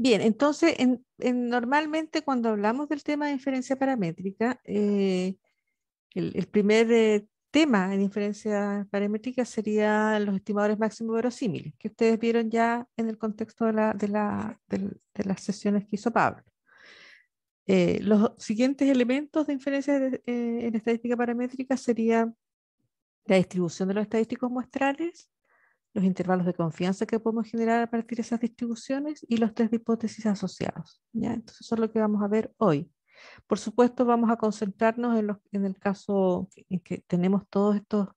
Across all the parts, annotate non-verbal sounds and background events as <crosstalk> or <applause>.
Bien, entonces, normalmente cuando hablamos del tema de inferencia paramétrica, eh, el, primer eh, tema en inferencia paramétrica sería los estimadores máximo verosímiles, que ustedes vieron ya en el contexto de, las sesiones que hizo Pablo. Eh, los siguientes elementos de inferencia en estadística paramétrica serían la distribución de los estadísticos muestrales, los intervalos de confianza que podemos generar a partir de esas distribuciones y los tres de hipótesis asociados. ¿ya? Entonces, eso es lo que vamos a ver hoy. Por supuesto, vamos a concentrarnos en, los, en el caso en que tenemos todos estos,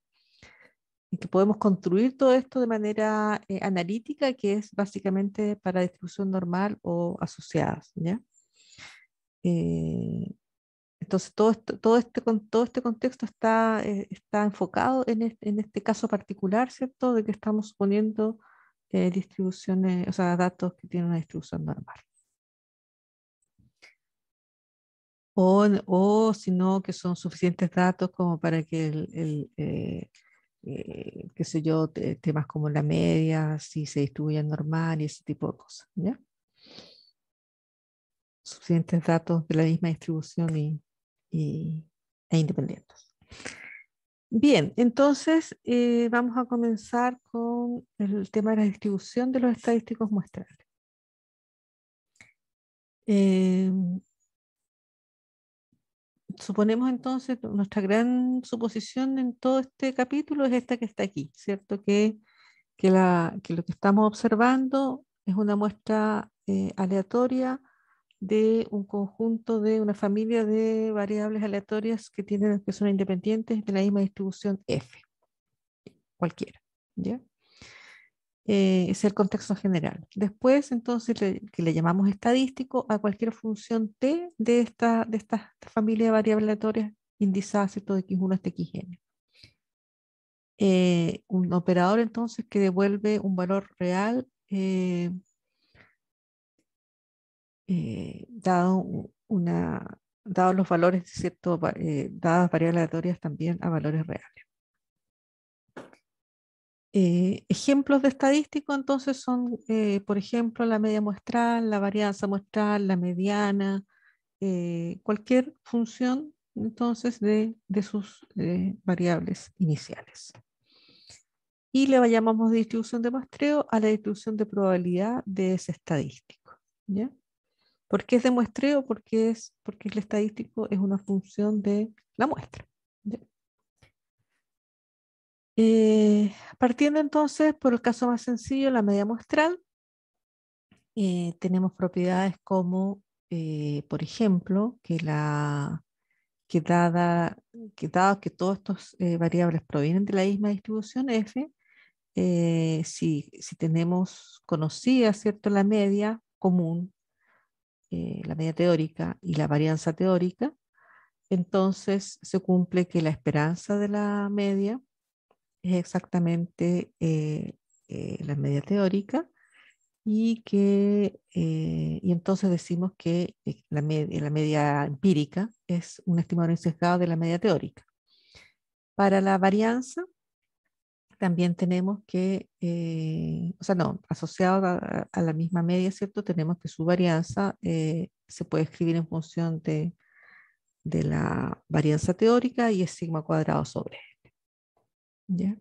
y que podemos construir todo esto de manera eh, analítica, que es básicamente para distribución normal o asociadas. ¿ya? Eh, entonces, todo, todo, este, todo este contexto está, eh, está enfocado en este, en este, caso particular, ¿cierto? De que estamos suponiendo eh, distribuciones, o sea, datos que tienen una distribución normal. O, o si no, que son suficientes datos como para que el, eh, qué sé yo, temas como la media, si se distribuyen normal y ese tipo de cosas. ¿ya? Suficientes datos de la misma distribución y e independientes. Bien, entonces eh, vamos a comenzar con el tema de la distribución de los estadísticos muestrales. Em, suponemos entonces, nuestra gran suposición en todo este capítulo es esta que está aquí, ¿cierto? Que, lo que estamos observando es una muestra eh, aleatoria de un conjunto de una familia de variables aleatorias que tienen que son independientes de la misma distribución F, cualquiera. ¿ya? Eh, es el contexto general. Después, entonces, que le llamamos estadístico a cualquier función t de esta, de esta, familia de variables aleatorias indizada, ¿cierto? De x1 hasta xn. Eh, un operador, entonces, que devuelve un valor real eh, eh, dado, una, dado los valores, ¿cierto? Eh, dadas variables aleatorias también a valores reales. Eh, ejemplos de estadístico entonces son, por ejemplo, la media muestral, la varianza muestral, la mediana, cualquier función entonces de, de sus variables iniciales. Y le llamamos distribución de muestreo a la distribución de probabilidad de ese estadístico. ¿ya? ¿Por qué es de muestreo? Porque, es, porque el estadístico es una función de la muestra. Eh, partiendo entonces por el caso más sencillo, la media muestral, eh, tenemos propiedades como, eh, por ejemplo, que, la, que, que dado que todas estas variables provienen de la misma distribución F, si, tenemos conocida ¿cierto? la media común eh, la media teórica y la varianza teórica, entonces se cumple que la esperanza de la media es exactamente eh, eh, la media teórica y que y entonces decimos que la, media empírica es un estimador sesgado de la media teórica. Para la varianza también tenemos que, eh, o sea, no, asociado a, la misma media, ¿cierto? Tenemos que su varianza eh, se puede escribir en función de, la varianza teórica y es sigma cuadrado sobre n.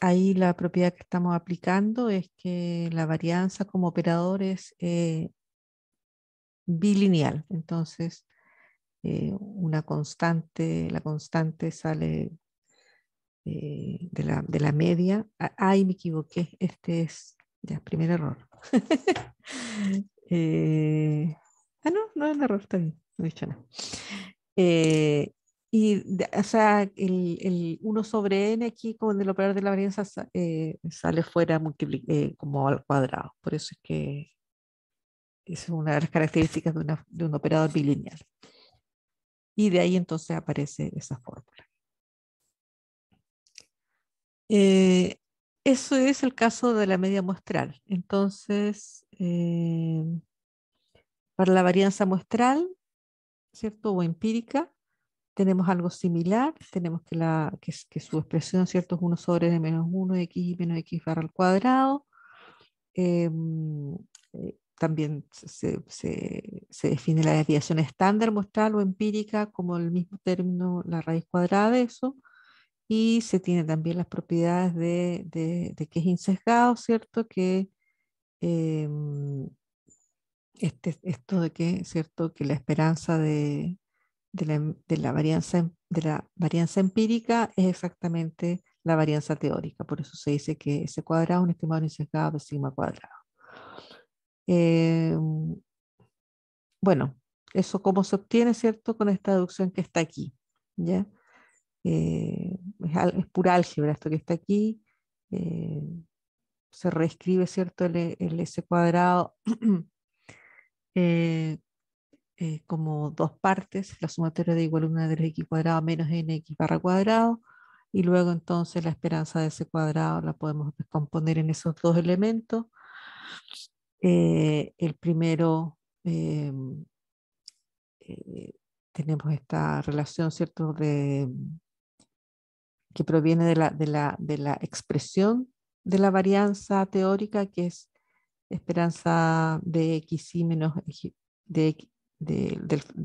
Ahí la propiedad que estamos aplicando es que la varianza como operador es eh, bilineal. Entonces, una constante, la constante sale de, la, de, la, media. Ah, ay, me equivoqué. Este es, ya, primer error. <laughs> Eh, ah, no, no es un error, está bien, no he dicho nada. Eh, y, o sea, el, 1 sobre n aquí, con el operador de la varianza, eh, sale fuera como al cuadrado. Por eso es que es una de las características de, de un operador bilineal. Y de ahí entonces aparece esa fórmula. Eh, eso es el caso de la media muestral. Entonces, eh, para la varianza muestral, ¿cierto? O empírica, tenemos algo similar, tenemos que, su expresión, ¿cierto? Es 1 sobre de menos 1x y menos x barra al cuadrado. Em, eh, también se, define la desviación estándar muestral o empírica como el mismo término, la raíz cuadrada de eso y se tiene también las propiedades de, que es insesgado, ¿cierto? Que em, este, esto de que, ¿cierto? Que la esperanza de, la, varianza, em, de la varianza empírica es exactamente la varianza teórica, por eso se dice que ese cuadrado es un estimado insesgado de sigma cuadrado. Em, bueno, eso cómo se obtiene, ¿cierto? Con esta deducción que está aquí, ¿ya? Eh, es, pura álgebra esto que está aquí, eh, se reescribe, ¿cierto?, el, e, S cuadrado <clears throat> eh, como dos partes, la sumatoria de igual a una de x cuadrado menos nx barra cuadrado, y luego entonces la esperanza de S cuadrado la podemos descomponer en esos dos elementos. el primero tenemos esta relación, ¿cierto?, de que proviene de la, de la, expresión de la varianza teórica que es esperanza de x y menos de, de,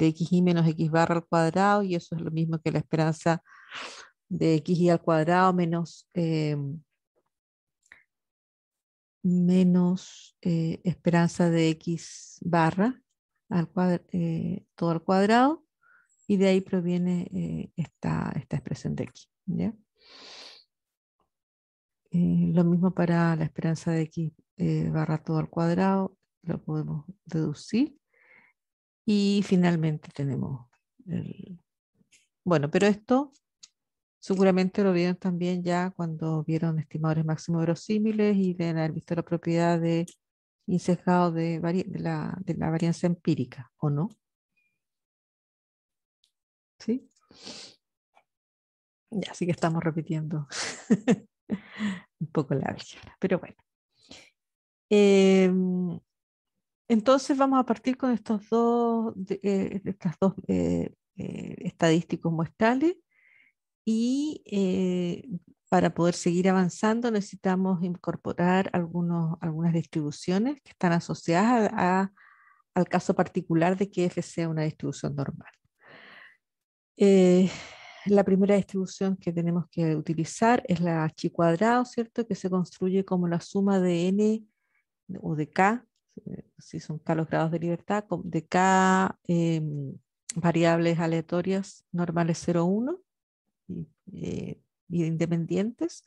x y menos x barra al cuadrado y eso es lo mismo que la esperanza de x y al cuadrado menos eh, menos eh, esperanza de x barra al eh, todo al cuadrado y de ahí proviene esta, esta expresión de x. Eh, lo mismo para la esperanza de x eh, barra todo al cuadrado, lo podemos deducir. Y finalmente tenemos Bueno, pero esto seguramente lo vieron también ya cuando vieron estimadores máximo verosímiles y deben haber visto la propiedad de incejado de, la, de la varianza empírica, ¿o no? ¿Sí? así que estamos repitiendo <laughs> un poco la álgebra, pero bueno. Em, entonces vamos a partir con estos dos, eh, estas dos eh, eh, estadísticos muestrales y para poder seguir avanzando necesitamos incorporar algunos, algunas distribuciones que están asociadas al caso particular de que F sea una distribución normal la primera distribución que tenemos que utilizar es la chi cuadrado, ¿cierto? Que se construye como la suma de n o de k, eh, si son k los grados de libertad, de k em, variables aleatorias normales 0, 1, eh, independientes.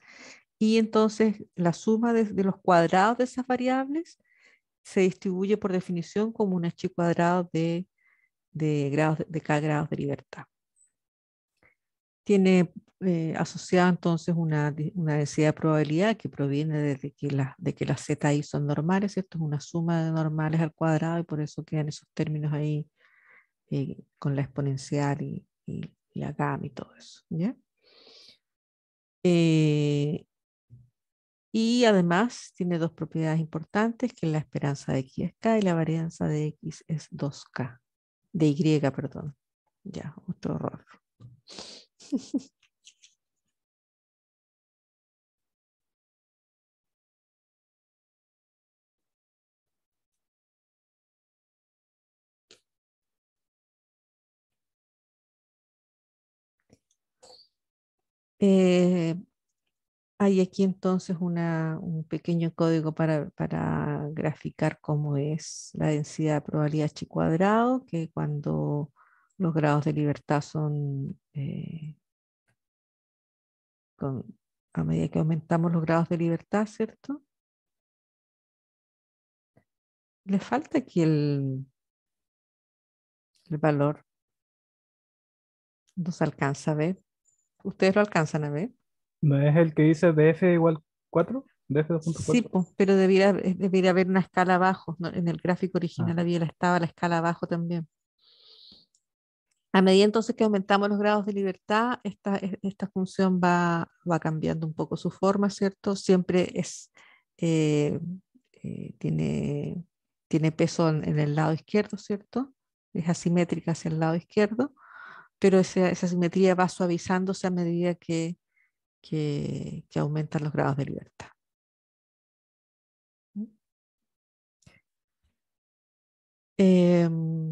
Y entonces la suma de, los cuadrados de esas variables se distribuye por definición como un chi cuadrado de, grados, de k grados de libertad tiene eh, asociada entonces una, una, densidad de probabilidad que proviene de, que, de que las z son normales, ¿cierto? Es una suma de normales al cuadrado y por eso quedan esos términos ahí eh, con la exponencial y, la gamma y todo eso, eh, y además tiene dos propiedades importantes, que la esperanza de x es k y la varianza de x es 2k, de y, perdón. Ya, otro error. <laughs> eh, hay aquí entonces una, un pequeño código para, para graficar cómo es la densidad de probabilidad chi cuadrado, que cuando los grados de libertad son, eh, a medida que aumentamos los grados de libertad, ¿cierto? Le falta que el, el valor. No alcanza a ver. ¿Ustedes lo alcanzan a ver? ¿No es el que dice DF igual 4? DF 2.4. Sí, pero debería eh, haber una escala abajo. En el gráfico ah. original había estaba la escala abajo también. A medida entonces que aumentamos los grados de libertad, esta, e, esta función va, va cambiando un poco su forma, ¿cierto? Siempre es, eh, eh, tiene, tiene peso en, el lado izquierdo, ¿cierto? Es asimétrica hacia el lado izquierdo, pero esa, esa asimetría va suavizándose a medida que, que, aumentan los grados de libertad. ¿Mm? Em,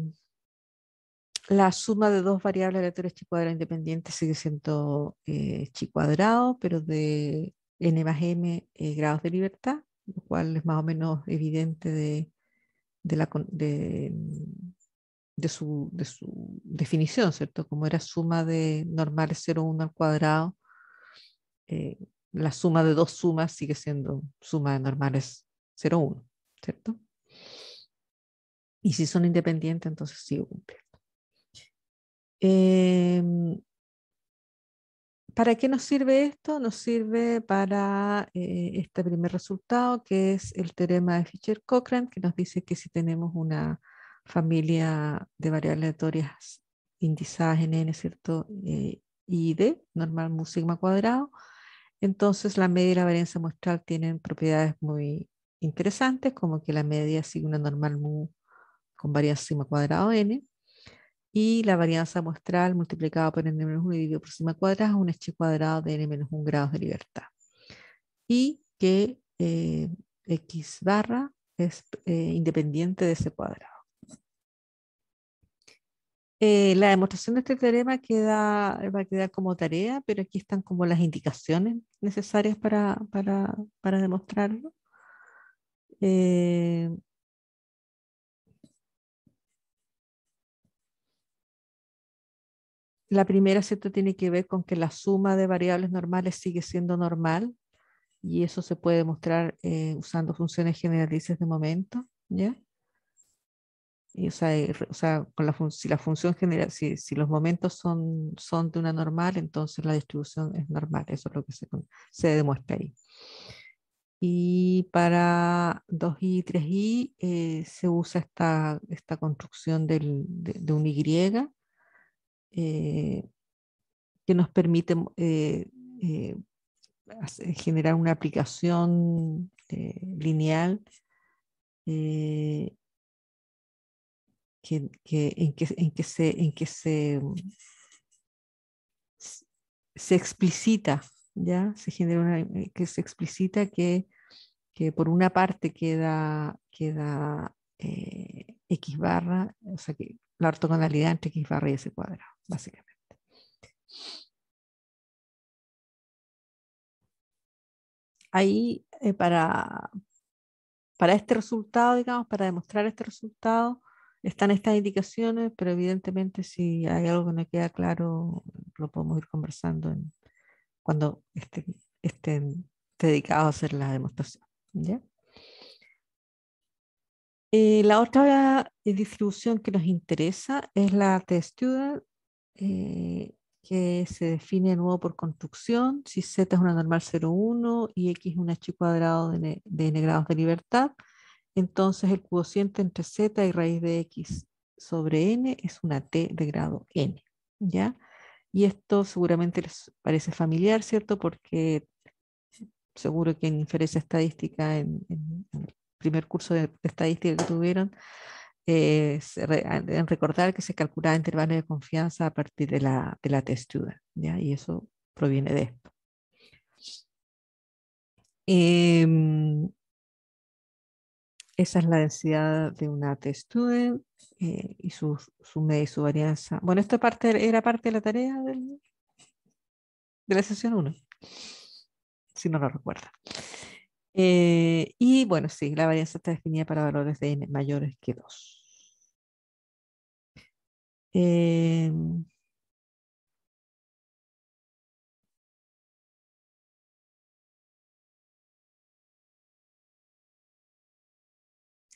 la suma de dos variables aleatorias chi cuadrado independiente sigue siendo eh, chi cuadrado, pero de n más m eh, grados de libertad, lo cual es más o menos evidente de, la, mm, su, definición, ¿cierto? Como era suma de normales 0, 1 al cuadrado, eh, la suma de dos sumas sigue siendo suma de normales 0, 1, ¿cierto? Y si son independientes, entonces sí cumple. Em, ¿Para qué nos sirve esto? Nos sirve para eh, este primer resultado, que es el teorema de fisher cochran que nos dice que si tenemos una familia de variables aleatorias indizadas en n, ¿cierto? Eh, y d, normal mu sigma cuadrado, entonces la media y la varianza muestral tienen propiedades muy interesantes, como que la media sigue una normal mu con varias sigma cuadrado n, y la varianza muestral multiplicada por n 1 dividido por sigma cuadrada es un h cuadrado de n 1 grados de libertad. Y que eh, x barra es eh, independiente de ese cuadrado. Eh, la demostración de este teorema queda, va a quedar como tarea, pero aquí están como las indicaciones necesarias para, demostrarlo. la primera, ¿cierto? Tiene que ver con que la suma de variables normales sigue siendo normal y eso se puede demostrar eh, usando funciones generalices de momento, ¿ya? o, sea, eh, si función general, si, los momentos son, son de una normal, entonces la distribución es normal, eso es lo que se, demuestra ahí. Y para 2i y 3i eh, se usa esta, construcción de, un y eh, que nos permite mm, eh, eh, generar una aplicación lineal que, en, que, en, que, se, en que se, mm, se explicita, ¿ya? Se genera que se explicita que, que por una parte queda, queda eh, X barra, o sea, que la ortogonalidad entre x barra y s cuadrado, básicamente. Ahí, eh, para, para este resultado, digamos, para demostrar este resultado, están estas indicaciones, pero evidentemente si hay algo que no queda claro, lo podemos ir conversando cuando estén, estén dedicados a hacer la demostración. ¿ya? Eh, la otra eh, distribución que nos interesa es la T-Student, eh, que se define de nuevo por construcción, si Z es una normal 0,1 y X es un H cuadrado de, n, grados de libertad, entonces el cociente entre Z y raíz de X sobre n es una T de grado n, ¿ya? Y esto seguramente les parece familiar, ¿cierto? Porque seguro que en inferencia estadística, en, primer curso de estadística que tuvieron, eh, en recordar que se calculaba intervalos de confianza a partir de la, de la textura, ¿ya? y eso proviene de esto. Em, esa es la densidad de una testuda eh, y su, su media y su varianza. Bueno, esta parte era parte de la tarea de la sesión 1, si no lo recuerda. Eh, y bueno, sí, la varianza está definida para valores de n mayores que 2. Em,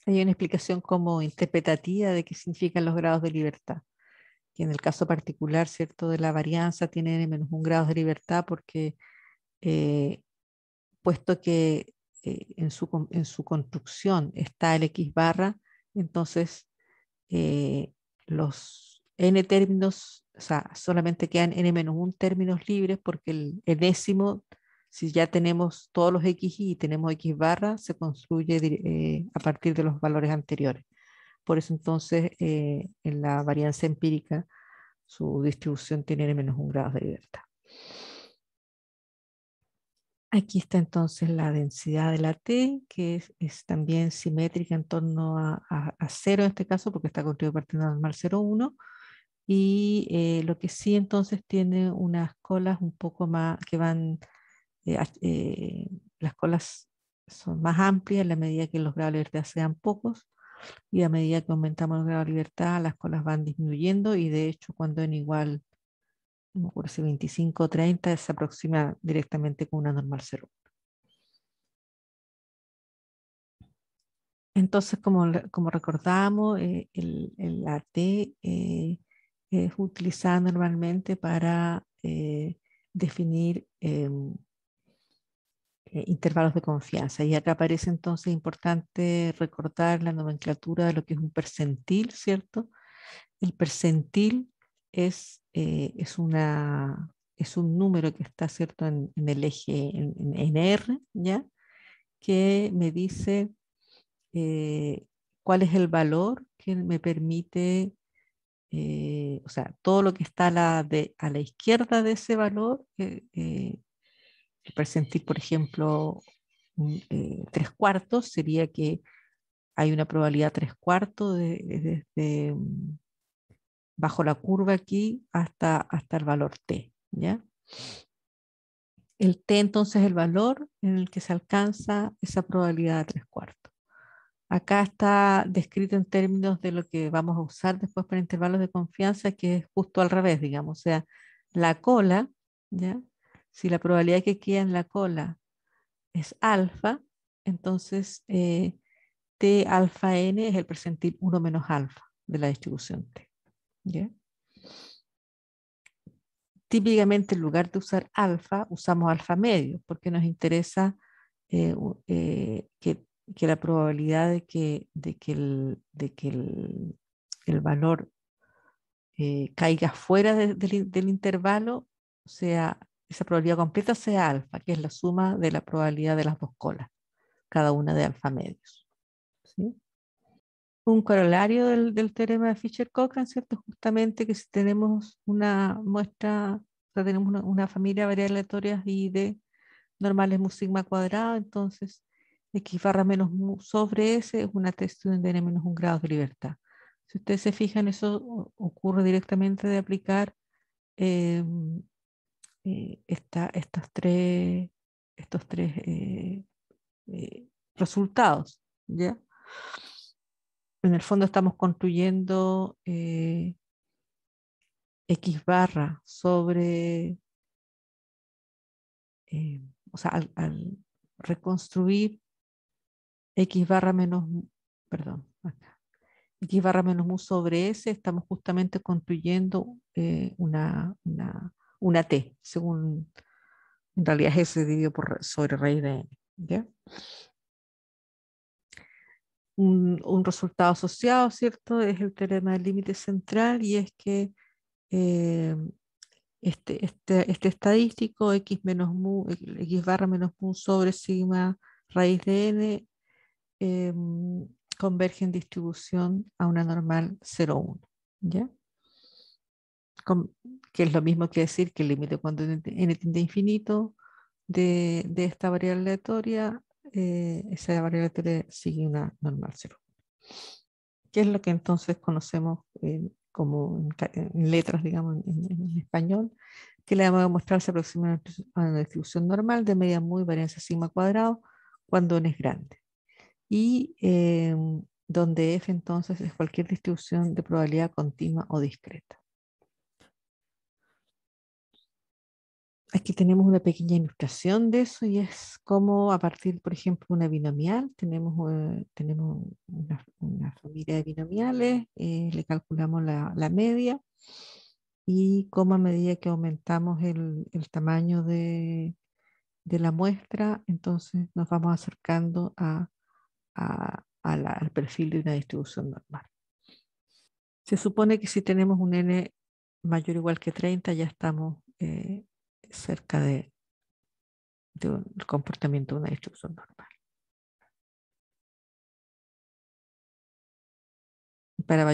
hay una explicación como interpretativa de qué significan los grados de libertad. Que en el caso particular, ¿cierto? De la varianza tiene n menos un grado de libertad porque eh, puesto que eh, en, su, construcción está el X barra, entonces eh, los n términos, o sea, solamente quedan n-1 menos términos libres porque el, décimo, si ya tenemos todos los x y tenemos x barra, se construye eh, a partir de los valores anteriores. Por eso entonces en la varianza empírica su distribución tiene n-1 grado de libertad. Aquí está entonces la densidad de la T, que es, también simétrica en torno a, cero en este caso, porque está construido partiendo normal 0,1. Y eh, lo que sí entonces tiene unas colas un poco más, que van, eh, eh, las colas son más amplias a la medida que los grados de libertad sean pocos. Y a medida que aumentamos los grados de libertad, las colas van disminuyendo y de hecho cuando en igual como me 25 o 30, se aproxima directamente con una normal 0. Entonces, como, recordamos, eh, el, AT eh, es utilizado normalmente para eh, definir em, intervalos de confianza. Y acá aparece entonces importante recordar la nomenclatura de lo que es un percentil, ¿cierto? El percentil es eh, es, una, es un número que está ¿cierto? En, el eje, en, R, ¿ya? que me dice eh, cuál es el valor que me permite, eh, o sea, todo lo que está a la, a la izquierda de ese valor, presentir, por ejemplo, tres cuartos, sería que hay una probabilidad tres cuartos desde mm, bajo la curva aquí hasta, hasta el valor T. ¿ya? El T entonces es el valor en el que se alcanza esa probabilidad de tres cuartos. Acá está descrito en términos de lo que vamos a usar después para intervalos de confianza, que es justo al revés, digamos. O sea, la cola, ¿ya? si la probabilidad que queda en la cola es alfa, entonces eh, T alfa n es el percentil 1 menos alfa de la distribución T. Típicamente en lugar de usar alfa, usamos alfa medio, porque nos interesa eh, eh, que, la probabilidad de que, el, valor eh, caiga fuera del intervalo sea esa probabilidad completa sea alfa, que es la suma de la probabilidad de las dos colas, cada una de alfa medios. ¿sí? un corolario del, del teorema de Fisher-Cochran, ¿cierto? Justamente que si tenemos una muestra, o sea, tenemos una, familia de variables aleatorias y de normales mu sigma cuadrado, entonces x barra menos mu sobre s es una textura de n menos un grado de libertad. Si ustedes se fijan, eso ocurre directamente de aplicar eh, eh, esta, estas tres, estos tres eh, eh, resultados. ¿ya? en el fondo estamos construyendo eh, X barra sobre, eh, o sea, al, reconstruir X barra menos, perdón, X barra menos mu sobre S, estamos justamente construyendo eh, una, una, T, según, en realidad es S dividido por, sobre raíz de N. ¿ya? un, resultado asociado, ¿cierto? Es el teorema del límite central y es que eh, este, este, este, estadístico x menos mu, x barra menos mu sobre sigma raíz de n em, converge en distribución a una normal 0,1, ¿ya? que es lo mismo que decir que el límite cuando n tiende a infinito de, de esta variable aleatoria eh, esa variable sigue una normal 0. ¿Qué es lo que entonces conocemos eh, como en, letras, digamos, en, español? Que le llamada mostrar se aproxima a una distribución normal de media muy varianza sigma cuadrado cuando n es grande. Y eh, donde f entonces es cualquier distribución de probabilidad continua o discreta. aquí tenemos una pequeña ilustración de eso y es como a partir, por ejemplo, una binomial, tenemos, eh, tenemos una, familia de binomiales, eh, le calculamos la, la, media y como a medida que aumentamos el, el tamaño de, de, la muestra, entonces nos vamos acercando a, a, al perfil de una distribución normal. Se supone que si tenemos un n mayor o igual que 30 ya estamos eh, cerca de, un comportamiento de una instrucción normal. Para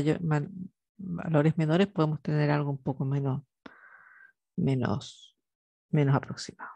valores menores podemos tener algo un poco menos, menos, menos aproximado.